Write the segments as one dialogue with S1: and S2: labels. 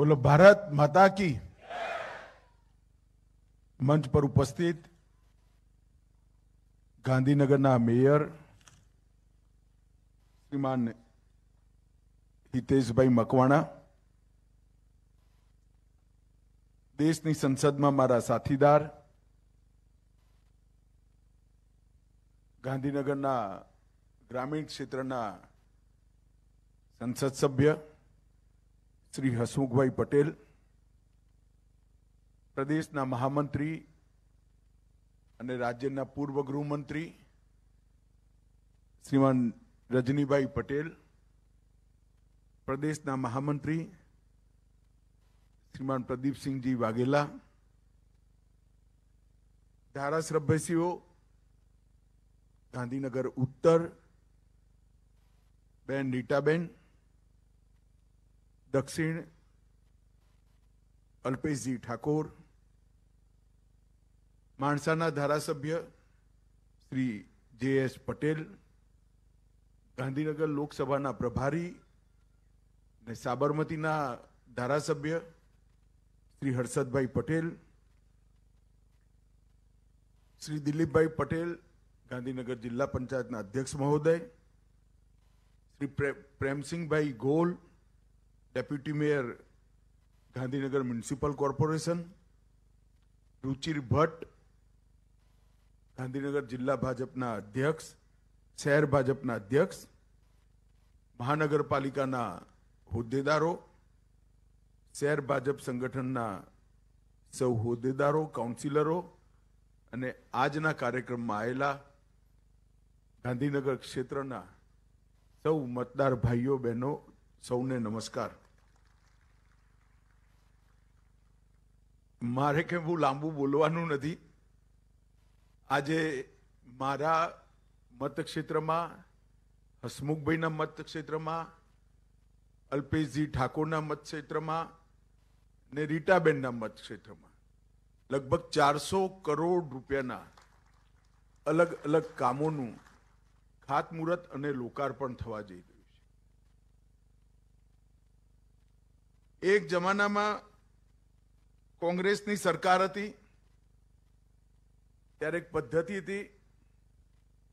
S1: બોલો ભારત માતા કી મંચ પર ઉપસ્થિત ગાંધીનગરના મેયર શ્રીમાન હિતેશભાઈ મકવાણા દેશની સંસદમાં મારા સાથીદાર ગાંધીનગરના ગ્રામીણ ક્ષેત્રના સંસદ સભ્ય શ્રી હસમુખભાઈ પટેલ પ્રદેશના મહામંત્રી અને રાજ્યના પૂર્વ ગૃહમંત્રી શ્રીમાન રજનીભાઈ પટેલ પ્રદેશના મહામંત્રી શ્રીમાન પ્રદીપસિંહજી વાઘેલા ધારાસભ્યશ્રીઓ ગાંધીનગર ઉત્તર બેન રીટાબેન દક્ષિણ અલ્પેશજી ઠાકોર માણસાના ધારાસભ્ય શ્રી જે એસ પટેલ ગાંધીનગર લોકસભાના પ્રભારી ને સાબરમતીના ધારાસભ્ય શ્રી હર્ષદભાઈ પટેલ શ્રી દિલીપભાઈ પટેલ ગાંધીનગર જિલ્લા પંચાયતના અધ્યક્ષ મહોદય Shri Premsinhbhai Gol deputy mayor Gandhinagar municipal corporation Ruchir Bhatt Gandhinagar જિલ્લા ભાજપના અધ્યક્ષ શહેર ભાજપના અધ્યક્ષ મહાનગરપાલિકાના હોદ્દેદારો શહેર ભાજપ સંગઠનના સૌ હોદ્દેદારો કાઉન્સિલરો અને આજના કાર્યક્રમમાં આવેલા ગાંધીનગર ક્ષેત્રના સૌ મતદાર ભાઈઓ બહેનો સૌને નમસ્કાર મારે કે હું લાંબુ બોલવાનું નથી આજે મારા મતક્ષેત્રમાં હસમુખભાઈના મતક્ષેત્રમાં અલ્પેશજી ઠાકોરના મતક્ષેત્રમાં ને રીટાબેનના મતક્ષેત્રમાં લગભગ ચારસો કરોડ રૂપિયાના અલગ અલગ કામોનું ખાતમુહૂર્ત અને લોકાર્પણ થવા જઈ એક જમાનામાં કોંગ્રેસની સરકાર હતી ત્યારે એક પદ્ધતિ હતી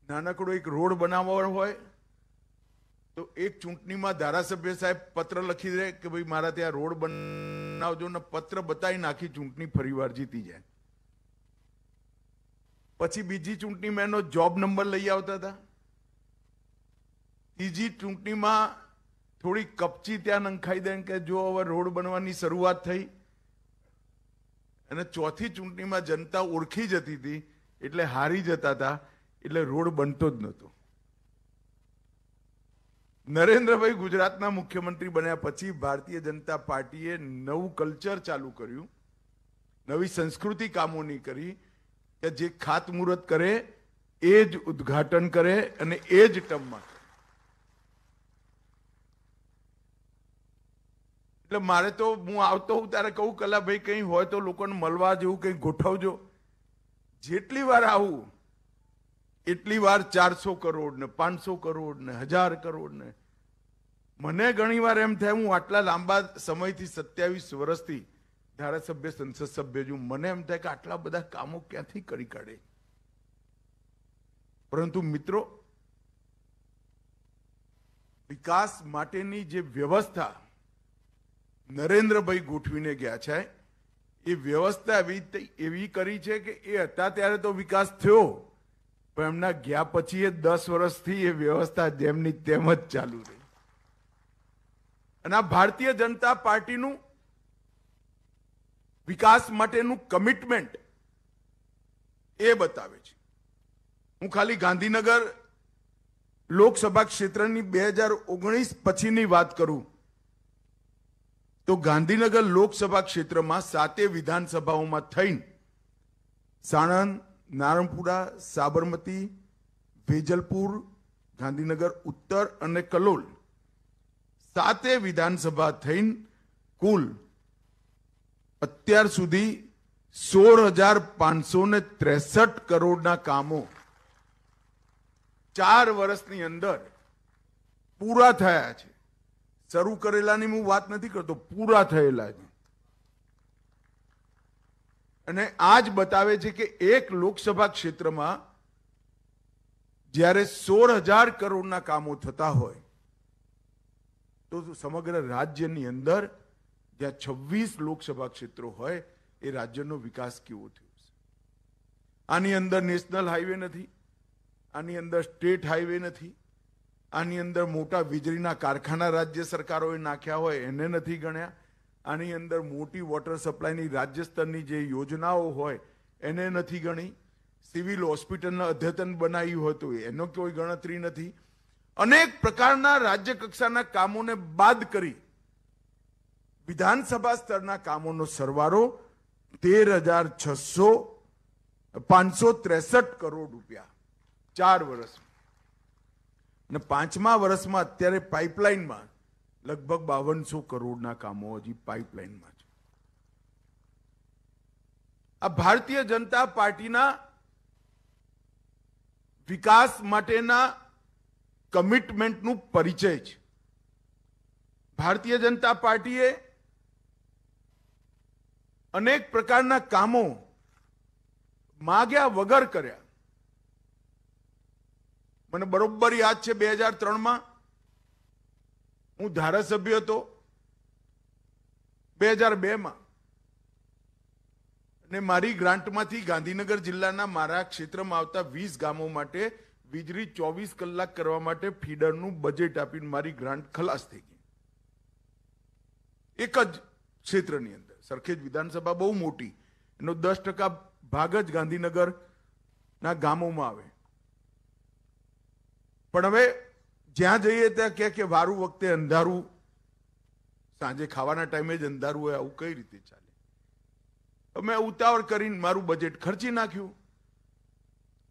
S1: નાનકડો એક રોડ બનાવવાનો હોય તો એક ચૂંટણીમાં ધારાસભ્ય સાહેબ પત્ર લખી દે કે ભાઈ મારા ત્યાં રોડ બનાવજો ને પત્ર બતાવી નાખી ચૂંટણી ફરીવાર જીતી જાય પછી બીજી ચૂંટણીમાં એનો જોબ નંબર લઈ આવતા હતા ત્રીજી ચૂંટણીમાં થોડી કપચી ત્યાં નંખાઈ દે કે જો હવે રોડ બનવાની શરૂઆત થઈ અને ચોથી ચૂંટણીમાં જનતા ઓળખી જતી હતી એટલે હારી જતા હતા એટલે રોડ બનતો જ નહોતો નરેન્દ્રભાઈ ગુજરાતના મુખ્યમંત્રી બન્યા પછી ભારતીય જનતા પાર્ટીએ નવું કલ્ચર ચાલુ કર્યું નવી સંસ્કૃતિ કામોની કરી કે જે ખાતમુહૂર્ત કરે એ જ ઉદઘાટન કરે અને એ જ ટમમાં એટલે મારે તો હું આવતો હું ત્યારે કહું કલા ભાઈ કંઈ હોય તો લોકોને મળવા જેવું કંઈ ગોઠવજો જેટલી વાર આવું એટલી વાર ચારસો કરોડ ને પાંચસો કરોડ ને હજાર કરોડ ને મને ઘણી વાર એમ થાય હું આટલા લાંબા સમયથી સત્યાવીસ વર્ષથી ધારાસભ્ય સંસદ સભ્ય છું મને એમ થાય કે આટલા બધા કામો ક્યાંથી કરી કાઢે પરંતુ મિત્રો વિકાસ માટેની જે વ્યવસ્થા નરેન્દ્રભાઈ ગોઠવીને ગયા છે એ વ્યવસ્થા એવી એવી કરી છે કે એ હતા ત્યારે તો વિકાસ થયો પણ એમના ગયા પછી એ દસ વર્ષથી એ વ્યવસ્થા જેમની તેમ જ ચાલુ રહી અને આ ભારતીય જનતા પાર્ટીનું વિકાસ માટેનું કમિટમેન્ટ એ બતાવે છે હું ખાલી ગાંધીનગર લોકસભા ક્ષેત્રની બે હજાર ઓગણીસ પછીની વાત કરું તો ગાંધીનગર લોકસભા ક્ષેત્રમાં સાતે વિધાનસભાઓમાં થઈને સાણંદ નારણપુરા સાબરમતી વેજલપુર ગાંધીનગર ઉત્તર અને કલોલ સાતે વિધાનસભા થઈને કુલ અત્યાર સુધી સોળ હજાર પાંચસો ને ત્રેસઠ કરોડના કામો ચાર વર્ષની અંદર પૂરા થયા છે શરૂ કરેલાની હું વાત નથી કરતો પૂરા થયેલાની અને આ જ બતાવે છે કે એક લોકસભા ક્ષેત્રમાં જ્યારે સોળ હજાર કરોડના કામો થતા હોય તો સમગ્ર રાજ્યની અંદર જ્યાં છવ્વીસ લોકસભા ક્ષેત્રો હોય એ રાજ્યનો વિકાસ કેવો થયો છે આની અંદર નેશનલ હાઈવે નથી આની અંદર સ્ટેટ હાઈવે નથી આની અંદર મોટા વીજળીના કારખાના રાજ્ય સરકારોએ નાખ્યા હોય એને નથી ગણ્યા આની અંદર મોટી વોટર સપ્લાયની રાજ્ય સ્તરની જે યોજનાઓ હોય એને નથી ગણી સિવિલ હોસ્પિટલને અદ્યતન બનાવ્યું હતું એનો કોઈ ગણતરી નથી અનેક પ્રકારના રાજ્ય કક્ષાના કામોને બાદ કરી વિધાનસભા સ્તરના કામોનો સરવારો તેર હજાર છસો પાંચસો ત્રેસઠ કરોડ રૂપિયા ચાર વર્ષમાં અને પાંચમા વર્ષમાં અત્યારે પાઇપલાઇનમાં લગભગ બાવનસો કરોડના કામો હજી પાઇપલાઇનમાં છે આ ભારતીય જનતા પાર્ટીના વિકાસ માટેના કમિટમેન્ટનું પરિચય છે ભારતીય જનતા પાર્ટીએ અનેક પ્રકારના કામો માગ્યા વગર કર્યા મને બરોબર યાદ છે બે હજાર ત્રણમાં હું ધારાસભ્ય હતો બે હજાર બેમાં અને મારી ગ્રાન્ટમાંથી ગાંધીનગર જિલ્લાના મારા ક્ષેત્રમાં આવતા વીસ ગામો માટે વીજળી ચોવીસ કલાક કરવા માટે ફીડરનું બજેટ આપીને મારી ગ્રાન્ટ ખલાસ થઈ ગઈ એક જ ક્ષેત્રની અંદર સરખેજ વિધાનસભા બહુ મોટી એનો દસ ટકા ભાગ જ ગાંધીનગરના ગામોમાં આવે પણ હવે જ્યાં જઈએ ત્યાં કહે કે વારું વખતે અંધારું સાંજે ખાવાના ટાઈમે જ અંધારું હોય આવું કઈ રીતે ચાલે મેં ઉતાવળ કરીને મારું બજેટ ખર્ચી નાખ્યું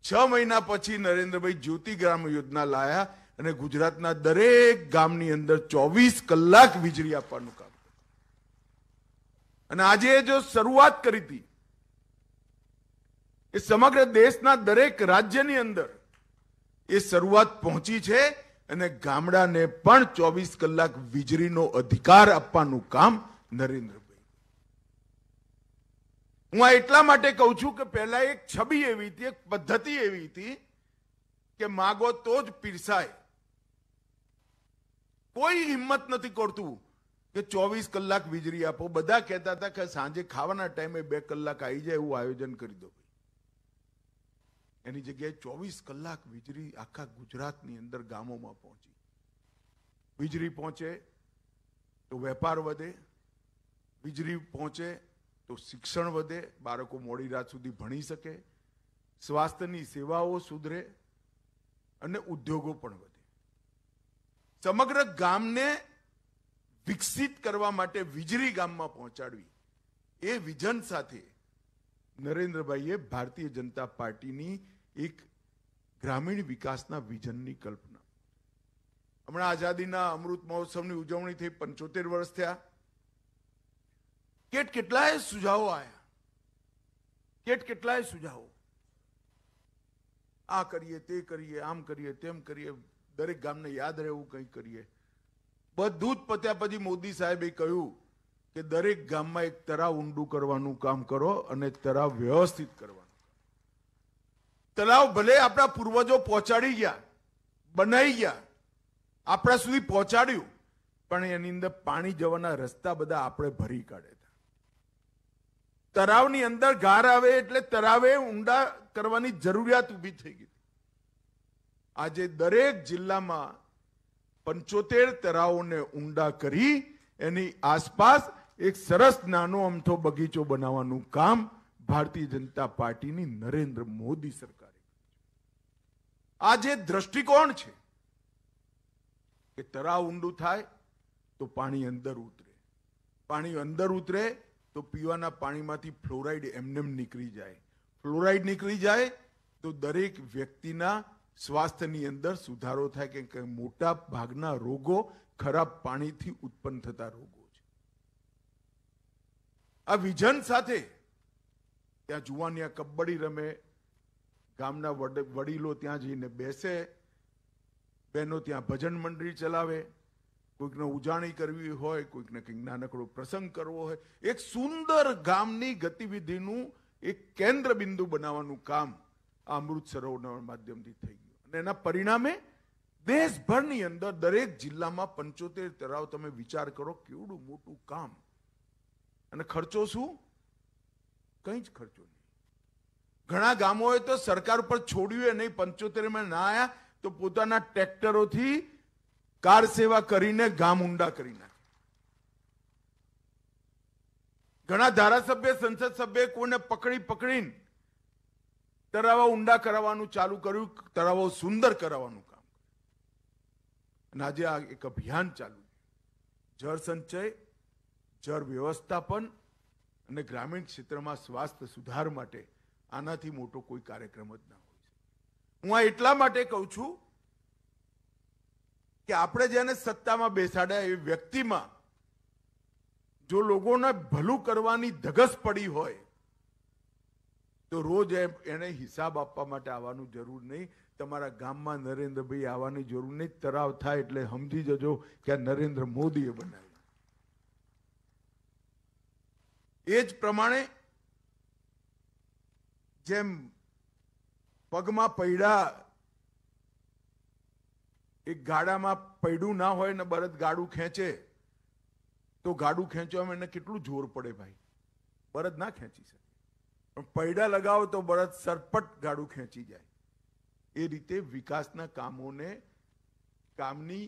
S1: છ મહિના પછી નરેન્દ્રભાઈ જ્યોતિ ગ્રામ યોજના લાયા અને ગુજરાતના દરેક ગામની અંદર ચોવીસ કલાક વીજળી આપવાનું કામ અને આજે જો શરૂઆત કરી હતી એ સમગ્ર દેશના દરેક રાજ્યની અંદર એ શરૂઆત પહોંચી છે અને ગામડાને પણ ચોવીસ કલાક વીજળીનો અધિકાર આપવાનું કામ નરેન્દ્રભાઈ હું આ એટલા માટે કહું છું કે પહેલા એક છબી એવી હતી એક પદ્ધતિ એવી હતી કે માગો તો જ પીરસાય કોઈ હિંમત નથી કરતું કે ચોવીસ કલાક વીજળી આપો બધા કહેતા હતા કે સાંજે ખાવાના ટાઈમે બે કલાક આવી જાય એવું આયોજન કરી દો એની જગ્યાએ ચોવીસ કલાક વીજળી આખા ગુજરાતની અંદર ગામોમાં પહોંચી વીજળી પહોંચે તો વેપાર વધે વીજળી પહોંચે તો શિક્ષણ વધે બાળકો મોડી રાત સુધી ભણી શકે સ્વાસ્થ્યની સેવાઓ સુધરે અને ઉદ્યોગો પણ વધે સમગ્ર ગામને વિકસિત કરવા માટે વીજળી ગામમાં પહોંચાડવી એ વિઝન સાથે નરેન્દ્રભાઈએ ભારતીય જનતા પાર્ટીની એક ગ્રામીણ વિકાસના વિઝનની કલ્પના હમણાં આઝાદીના અમૃત મહોત્સવની ઉજવણી થઈ પંચોતેર વર્ષ થયા કેટ કેટલાય સુઝાવો આવ્યા કેટ કેટલાય સુઝાવો આ કરીએ તે કરીએ આમ કરીએ તેમ કરીએ દરેક ગામને યાદ રહેવું કંઈ કરીએ બધું જ પત્યા પછી મોદી સાહેબે કહ્યું કે દરેક ગામમાં એક તરા ઊંડું કરવાનું કામ કરો અને તરા વ્યવસ્થિત કરવાનું તળાવ ભલે આપણા પૂર્વજો પહોંચાડી ગયા બનાવી ગયા આપણા સુધી પહોંચાડ્યું પણ એની અંદર પાણી જવાના રસ્તા બધા આપણે ભરી કાઢ્યા તળાવની અંદર ગાર આવે એટલે તળાવે ઊંડા કરવાની જરૂરિયાત ઊભી થઈ ગઈ આજે દરેક જિલ્લામાં પંચોતેર તળાવોને ઊંડા કરી એની આસપાસ એક સરસ નાનો અમથો બગીચો બનાવવાનું કામ ભારતીય જનતા પાર્ટીની નરેન્દ્ર મોદી સરકાર આ જે દ્રષ્ટિકોણ છે કે તરાવ ઊંડું થાય તો પાણી અંદર ઉતરે પાણી અંદર ઉતરે તો પીવાના પાણીમાંથી ફ્લોરાઇડ એમનેમ નીકળી જાય ફ્લોરાઇડ નીકળી જાય તો દરેક વ્યક્તિના સ્વાસ્થ્યની અંદર સુધારો થાય કે મોટા ભાગના રોગો ખરાબ પાણીથી ઉત્પન્ન થતા રોગો છે આ વિઝન સાથે ત્યાં જુવાનિયા કબડ્ડી રમે ગામના વડીલો ત્યાં જઈને બેસે બહેનો ત્યાં ભજન મંડળી ચલાવે કોઈકને ઉજાણી કરવી હોય કોઈકને કંઈક નાનકડો પ્રસંગ કરવો હોય એક સુંદર ગામની ગતિવિધિનું એક કેન્દ્ર બિંદુ બનાવવાનું કામ આ અમૃત સરોવરના માધ્યમથી થઈ ગયું અને એના પરિણામે દેશભરની અંદર દરેક જિલ્લામાં પંચોતેર તળાવ તમે વિચાર કરો કેવડું મોટું કામ અને ખર્ચો શું કંઈ જ ખર્ચો નહીં ઘણા ગામોએ તો સરકાર ઉપર છોડ્યું નહીં પંચોતેર પંચોતેરમાં ના આવ્યા તો પોતાના ટ્રેક્ટરોથી કાર સેવા કરીને ગામ ઊંડા કરી નાખ્યા ઘણા ધારાસભ્ય સંસદ સભ્ય કોને પકડી પકડીને તળાવો ઊંડા કરાવવાનું ચાલુ કર્યું તરાવો સુંદર કરાવવાનું કામ અને આજે આ એક અભિયાન ચાલુ જળ સંચય જળ વ્યવસ્થાપન અને ગ્રામીણ ક્ષેત્રમાં સ્વાસ્થ્ય સુધાર માટે આનાથી મોટો કોઈ કાર્યક્રમ જ ના હોય હું આ એટલા માટે કહું છું કે આપણે જેને સત્તામાં બેસાડ્યા એ વ્યક્તિમાં જો લોકોને ભલું કરવાની ધગસ પડી હોય તો રોજ એને હિસાબ આપવા માટે આવવાનું જરૂર નહીં તમારા ગામમાં નરેન્દ્રભાઈ આવવાની જરૂર નહીં તરાવ થાય એટલે સમજી જજો કે નરેન્દ્ર મોદીએ બનાવ્યું એ જ પ્રમાણે જેમ પગમાં પૈડા એક ગાડામાં પૈડું ના હોય ને બરત ગાડું ખેંચે તો ગાડું ખેંચવામાં એને કેટલું જોર પડે ભાઈ બરત ના ખેંચી શકે પણ પૈડા લગાવો તો બરત સરપટ ગાડું ખેંચી જાય એ રીતે વિકાસના કામોને કામની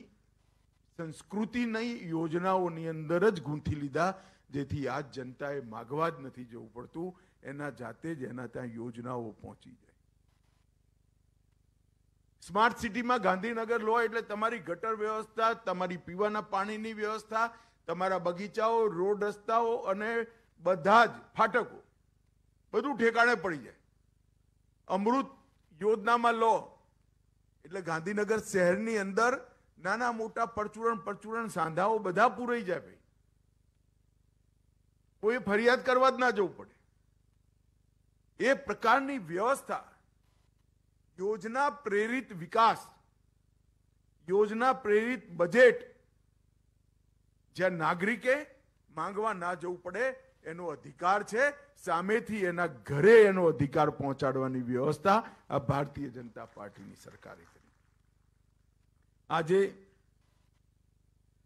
S1: સંસ્કૃતિ નહીં યોજનાઓની અંદર જ ગૂંથી લીધા જેથી આ જનતાએ માગવા જ નથી જવું પડતું એના જાતે જ એના ત્યાં યોજનાઓ પહોંચી જાય સ્માર્ટ સિટીમાં ગાંધીનગર લો એટલે તમારી ગટર વ્યવસ્થા તમારી પીવાના પાણીની વ્યવસ્થા તમારા બગીચાઓ રોડ રસ્તાઓ અને બધા જ ફાટકો બધું ઠેકાણે પડી જાય અમૃત યોજનામાં લો એટલે ગાંધીનગર શહેરની અંદર નાના મોટા પરચુરણ પરચુરણ સાંધાઓ બધા પૂરાઈ જાય ભાઈ કોઈ ફરિયાદ કરવા જ ના જવું પડે એ પ્રકારની વ્યવસ્થા યોજના પ્રેરિત વિકાસ યોજના પ્રેરિત બજેટ જ્યાં નાગરિકે માંગવા ના જવું પડે એનો અધિકાર છે સામેથી એના ઘરે એનો અધિકાર પહોંચાડવાની વ્યવસ્થા આ ભારતીય જનતા પાર્ટીની સરકારે કરી આજે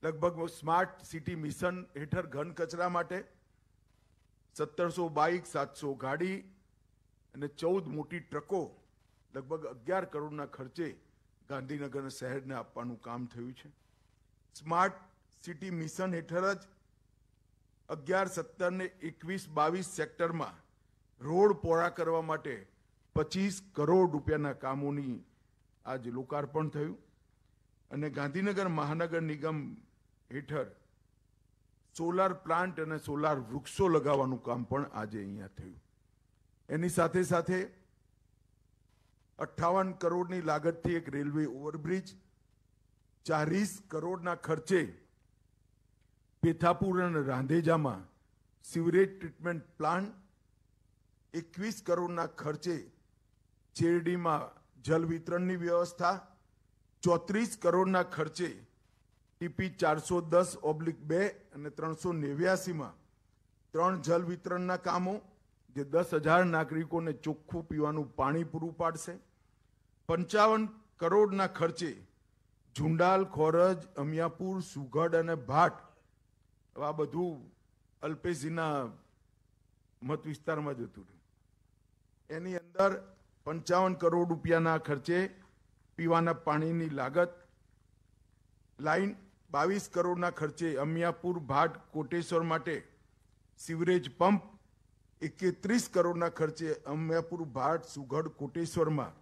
S1: લગભગ સ્માર્ટ સિટી મિશન હેઠળ ઘન કચરા માટે સત્તરસો બાઇક સાતસો ગાડી અને ચૌદ મોટી ટ્રકો લગભગ અગિયાર કરોડના ખર્ચે ગાંધીનગર શહેરને આપવાનું કામ થયું છે સ્માર્ટ સિટી મિશન હેઠળ જ અગિયાર સત્તરને એકવીસ બાવીસ સેક્ટરમાં રોડ પોળા કરવા માટે પચીસ કરોડ રૂપિયાના કામોની આજ લોકાર્પણ થયું અને ગાંધીનગર મહાનગર નિગમ હેઠળ સોલાર પ્લાન્ટ અને સોલાર વૃક્ષો લગાવવાનું કામ પણ આજે અહીંયા થયું એની સાથે સાથે અઠ્ઠાવન કરોડની લાગતથી એક રેલવે ઓવરબ્રિજ ચાલીસ કરોડના ખર્ચે પેથાપુર અને રાંધેજામાં સિવરેજ ટ્રીટમેન્ટ પ્લાન્ટ એકવીસ કરોડના ખર્ચે શેરડીમાં જલ વિતરણની વ્યવસ્થા ચોત્રીસ કરોડના ખર્ચે ટીપી ચારસો દસ ઓબ્લિક બે અને ત્રણસો નેવ્યાસીમાં ત્રણ જલ વિતરણના કામો જે દસ હજાર નાગરિકોને ચોખ્ખું પીવાનું પાણી પૂરું પાડશે પંચાવન કરોડના ખર્ચે ઝુંડાલ ખોરજ અમિયાપુર સુઘડ અને ભાટ આ બધું અલ્પેશજીના મત વિસ્તારમાં જતું હતું એની અંદર પંચાવન કરોડ રૂપિયાના ખર્ચે પીવાના પાણીની લાગત લાઈન બાવીસ કરોડના ખર્ચે અમિયાપુર ભાટ કોટેશ્વર માટે સિવરેજ પંપ એકત્રીસ કરોડના ખર્ચે અમયાપુર ભાટ સુઘડ કોટેશ્વરમાં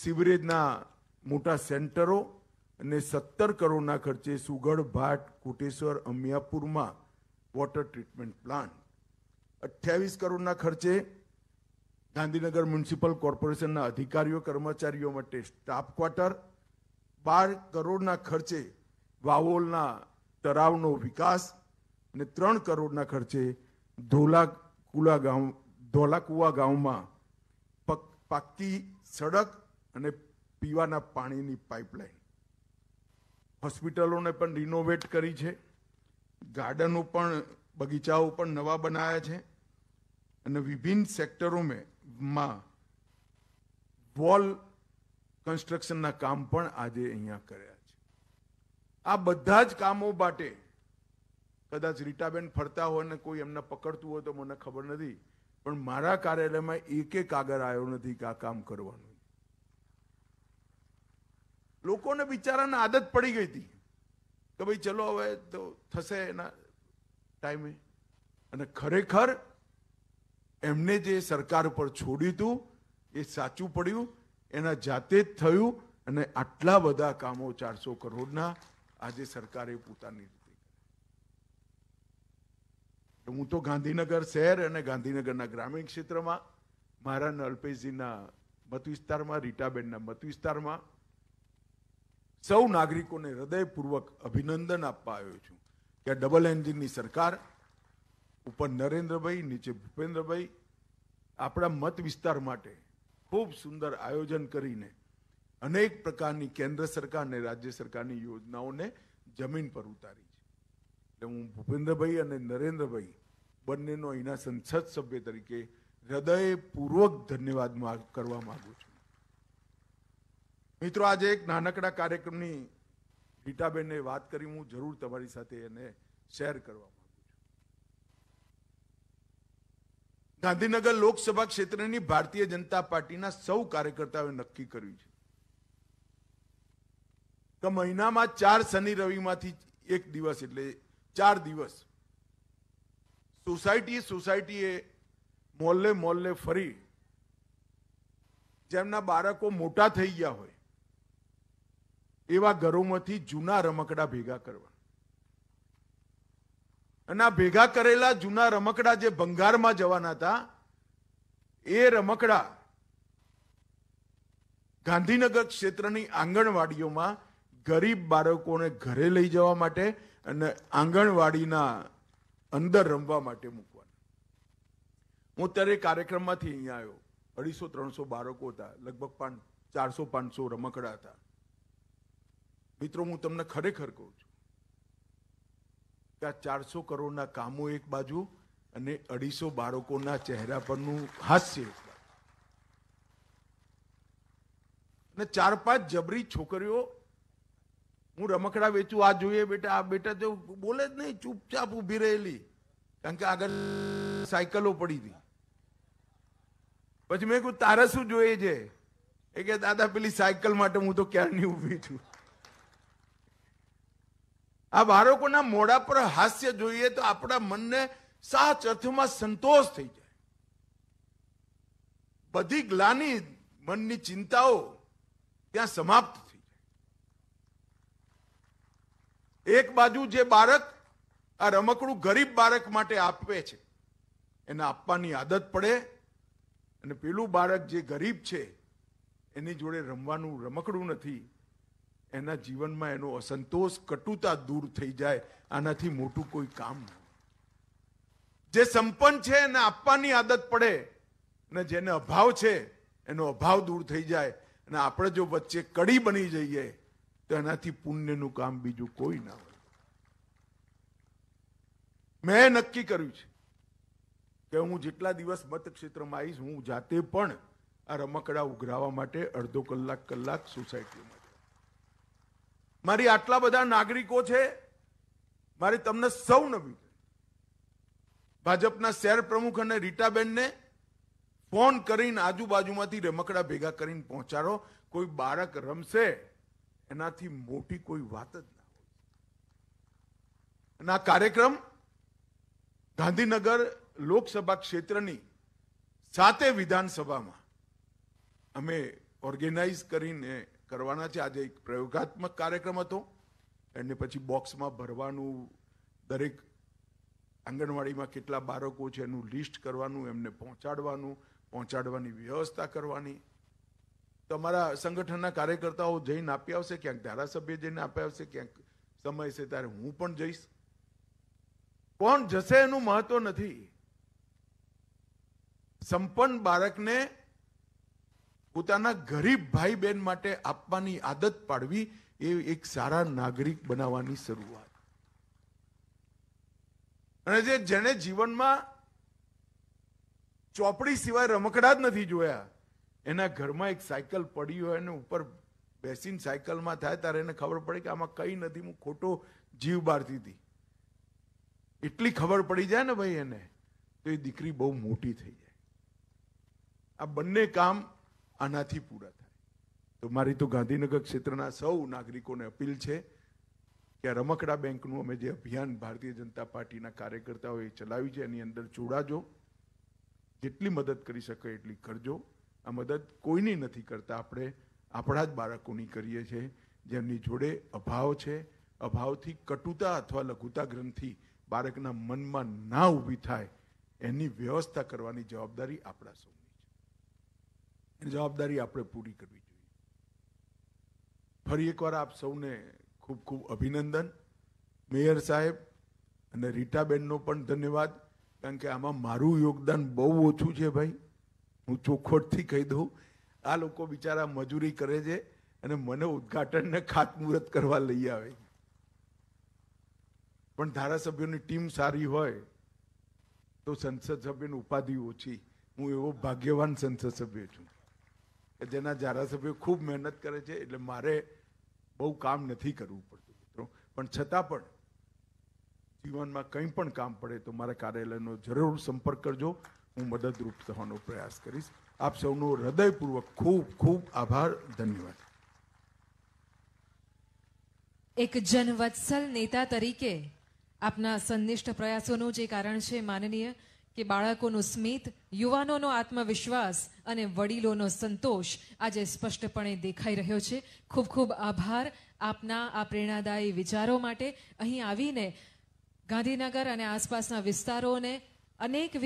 S1: સિવરેજના મોટા સેન્ટરો અને સત્તર કરોડના ખર્ચે સુઘડ ભાટ કોટેશ્વર અમયાપુરમાં વોટર ટ્રીટમેન્ટ પ્લાન્ટ અઠ્યાવીસ કરોડના ખર્ચે ગાંધીનગર મ્યુનિસિપલ કોર્પોરેશનના અધિકારીઓ કર્મચારીઓ માટે સ્ટાફ ક્વાર્ટર બાર કરોડના ખર્ચે વાવોલના તળાવનો વિકાસ અને ત્રણ કરોડના ખર્ચે ધોલાકુલા ગામ ધોલાકુવા ગામમાં પાકતી સડક અને પીવાના પાણીની પાઇપલાઇન હોસ્પિટલોને પણ રિનોવેટ કરી છે ગાર્ડનો પણ બગીચાઓ પણ નવા બનાવ્યા છે અને વિભિન્ન સેક્ટરોમાં વોલ કન્સ્ટ્રક્શનના કામ પણ આજે અહીંયા કર્યા છે આ બધા જ કામો માટે કદાચ રીટાબેન ફરતા હોય ને કોઈ એમને પકડતું હોય તો મને ખબર નથી પણ મારા કાર્યાલયમાં એકે કાગળ આવ્યો નથી કે આ કામ કરવાનું લોકોને બિચારાને આદત પડી ગઈ હતી કે ભાઈ ચલો હવે તો થશે એના ટાઈમે અને ખરેખર એમને જે સરકાર પર છોડ્યું હતું એ સાચું પડ્યું એના જાતે જ થયું અને આટલા બધા કામો ચારસો કરોડના આજે સરકારે પોતાની હું તો ગાંધીનગર શહેર અને ગાંધીનગરના ગ્રામીણ ક્ષેત્રમાં મારા નલપેશજીના મત વિસ્તારમાં રીટાબેનના મત વિસ્તારમાં સૌ નાગરિકોને હૃદયપૂર્વક અભિનંદન આપવા આવ્યો છું કે ડબલ એન્જિનની સરકાર ઉપર નરેન્દ્રભાઈ નીચે ભૂપેન્દ્રભાઈ આપણા મત વિસ્તાર માટે ખૂબ સુંદર આયોજન કરીને અનેક પ્રકારની કેન્દ્ર સરકાર અને રાજ્ય સરકારની યોજનાઓને જમીન પર ઉતારી હું ભૂપેન્દ્રભાઈ અને નરેન્દ્રભાઈ બંનેનો અહીંના સંસદ સભ્ય તરીકે હૃદયપૂર્વક ધન્યવાદ કરવા માગું છું મિત્રો આજે એક નાનકડા કાર્યક્રમની રીટાબેને વાત કરી હું જરૂર તમારી સાથે એને શેર કરવા માંગુ છું ગાંધીનગર લોકસભા ક્ષેત્રની ભારતીય જનતા પાર્ટીના સૌ કાર્યકર્તાઓએ નક્કી કર્યું છે કે મહિનામાં ચાર શનિ રવિમાંથી એક દિવસ એટલે ચાર દિવસ સોસાયટીએ સોસાયટીએ મોલ્લે મોલ્લે ફરી જેમના બાળકો મોટા થઈ ગયા હોય એવા ઘરોમાંથી જૂના રમકડા ભેગા કરવા અને આ ભેગા કરેલા જૂના રમકડા જે ભંગારમાં જવાના હતા એ રમકડા ગાંધીનગર ક્ષેત્રની આંગણવાડીઓમાં ગરીબ બાળકોને ઘરે લઈ જવા માટે અને આંગણવાડીના અંદર રમવા માટે મૂકવાના હું ત્યારે કાર્યક્રમમાંથી અહીંયા આવ્યો અઢીસો ત્રણસો બાળકો હતા લગભગ પાંચ ચારસો પાંચસો રમકડા હતા મિત્રો હું તમને ખરેખર કહું છું કે આ ચારસો કરોડના કામો એક બાજુ અને અઢીસો બાળકોના ચહેરા પરનું હાસ્ય એક બાજુ અને ચાર પાંચ જબરી છોકરીઓ હું રમકડા વેચું આ જોઈએ બેટા આ બેટા તો બોલે જ નહીં ચૂપચાપ ઊભી રહેલી કારણ કે આગળ સાયકલો પડી હતી પછી મેં કહ્યું તારે શું જોઈએ છે એ કે દાદા પેલી સાયકલ માટે હું તો ક્યારની ઊભી છું આ બાળકોના મોઢા પર હાસ્ય જોઈએ તો આપણા મનને સાચ અર્થમાં સંતોષ થઈ જાય બધી ગ્લાની મનની ચિંતાઓ ત્યાં સમાપ્ત એક બાજુ જે બાળક આ રમકડું ગરીબ બાળક માટે આપે છે એને આપવાની આદત પડે અને પેલું બાળક જે ગરીબ છે એની જોડે રમવાનું રમકડું નથી એના જીવનમાં એનો અસંતોષ કટુતા દૂર થઈ જાય આનાથી મોટું કોઈ કામ ન જે સંપન્ન છે એને આપવાની આદત પડે અને જેને અભાવ છે એનો અભાવ દૂર થઈ જાય અને આપણે જો વચ્ચે કડી બની જઈએ તો એનાથી પુણ્યનું કામ બીજું કોઈ ના હોય મેં નક્કી કર્યું છે કે હું જેટલા દિવસ મતક્ષેત્રમાં આવીશ હું જાતે પણ આ રમકડા ઉઘરાવા માટે અડધો કલાક કલાક સોસાયટીમાં મારી આટલા બધા નાગરિકો છે મારે તમને સૌ નવી ભાજપના શહેર પ્રમુખ અને રીટાબેનને ફોન કરીને આજુબાજુમાંથી રમકડા ભેગા કરીને પહોંચાડો કોઈ બાળક રમશે એનાથી મોટી કોઈ વાત જ ના હોય અને કાર્યક્રમ ગાંધીનગર લોકસભા ક્ષેત્રની સાતે વિધાનસભામાં અમે ઓર્ગેનાઇઝ કરીને કરવાના છે આજે એક પ્રયોગાત્મક કાર્યક્રમ હતો એને પછી બોક્સમાં ભરવાનું દરેક આંગણવાડીમાં કેટલા બાળકો છે એનું લિસ્ટ કરવાનું એમને પહોંચાડવાનું પહોંચાડવાની વ્યવસ્થા કરવાની તમારા સંગઠનના કાર્યકર્તાઓ જઈને આપી આવશે ક્યાંક ધારાસભ્ય જઈને આપી આવશે ક્યાંક સમય છે ત્યારે હું પણ જઈશ કોણ જશે એનું મહત્વ નથી સંપન્ન બાળકને પોતાના ગરીબ ભાઈ બહેન માટે આપવાની આદત પાડવી એ એક સારા નાગરિક બનાવવાની શરૂઆત અને જે જેને જીવનમાં ચોપડી સિવાય રમકડા જ નથી જોયા એના ઘરમાં એક સાયકલ પડી હોય અને ઉપર બેસીને સાયકલમાં થાય ત્યારે એને ખબર પડે કે આમાં કંઈ નથી હું ખોટો જીવ બારતી હતી એટલી ખબર પડી જાય ને ભાઈ એને તો એ દીકરી બહુ મોટી થઈ જાય આ બંને કામ આનાથી પૂરા થાય તો મારી તો ગાંધીનગર ક્ષેત્રના સૌ નાગરિકોને અપીલ છે કે રમકડા બેંકનું અમે જે અભિયાન ભારતીય જનતા પાર્ટીના કાર્યકર્તાઓએ ચલાવ્યું છે એની અંદર જોડાજો જેટલી મદદ કરી શકે એટલી કરજો આ મદદ કોઈની નથી કરતા આપણે આપણા જ બાળકોની કરીએ છીએ જેમની જોડે અભાવ છે અભાવથી કટુતા અથવા લઘુતા ગ્રંથિ બાળકના મનમાં ના ઊભી થાય એની વ્યવસ્થા કરવાની જવાબદારી આપણા સૌની છે એની જવાબદારી આપણે પૂરી કરવી જોઈએ ફરી એકવાર આપ સૌને ખૂબ ખૂબ અભિનંદન મેયર સાહેબ અને રીટાબેનનો પણ ધન્યવાદ કારણ કે આમાં મારું યોગદાન બહુ ઓછું છે ભાઈ હું ચોખોટથી કહી દઉં આ લોકો બિચારા મજૂરી કરે છે અને મને ઉદઘાટનને ખાતમુહૂર્ત કરવા લઈ આવે પણ ધારાસભ્યોની ટીમ સારી હોય તો સંસદ સભ્યની ઉપાધિ ઓછી હું એવો ભાગ્યવાન સંસદ સભ્ય છું કે જેના ધારાસભ્યો ખૂબ મહેનત કરે છે એટલે મારે બહુ કામ નથી કરવું પડતું મિત્રો પણ છતાં પણ જીવનમાં કંઈ પણ કામ પડે તો મારા કાર્યાલયનો જરૂર સંપર્ક કરજો હું મદદરૂપ થવાનો પ્રયાસ કરીશ આપ સૌનો હૃદયપૂર્વક ખૂબ ખૂબ આભાર ધન્યવાદ એક જનવત્સલ નેતા તરીકે આપના સંનિષ્ઠ પ્રયાસોનું જે કારણ છે માનનીય કે બાળકોનું સ્મિત યુવાનોનો આત્મવિશ્વાસ અને વડીલોનો સંતોષ આજે સ્પષ્ટપણે દેખાઈ રહ્યો છે ખૂબ ખૂબ આભાર આપના આ પ્રેરણાદાયી વિચારો માટે અહીં આવીને ગાંધીનગર અને આસપાસના વિસ્તારોને અનેક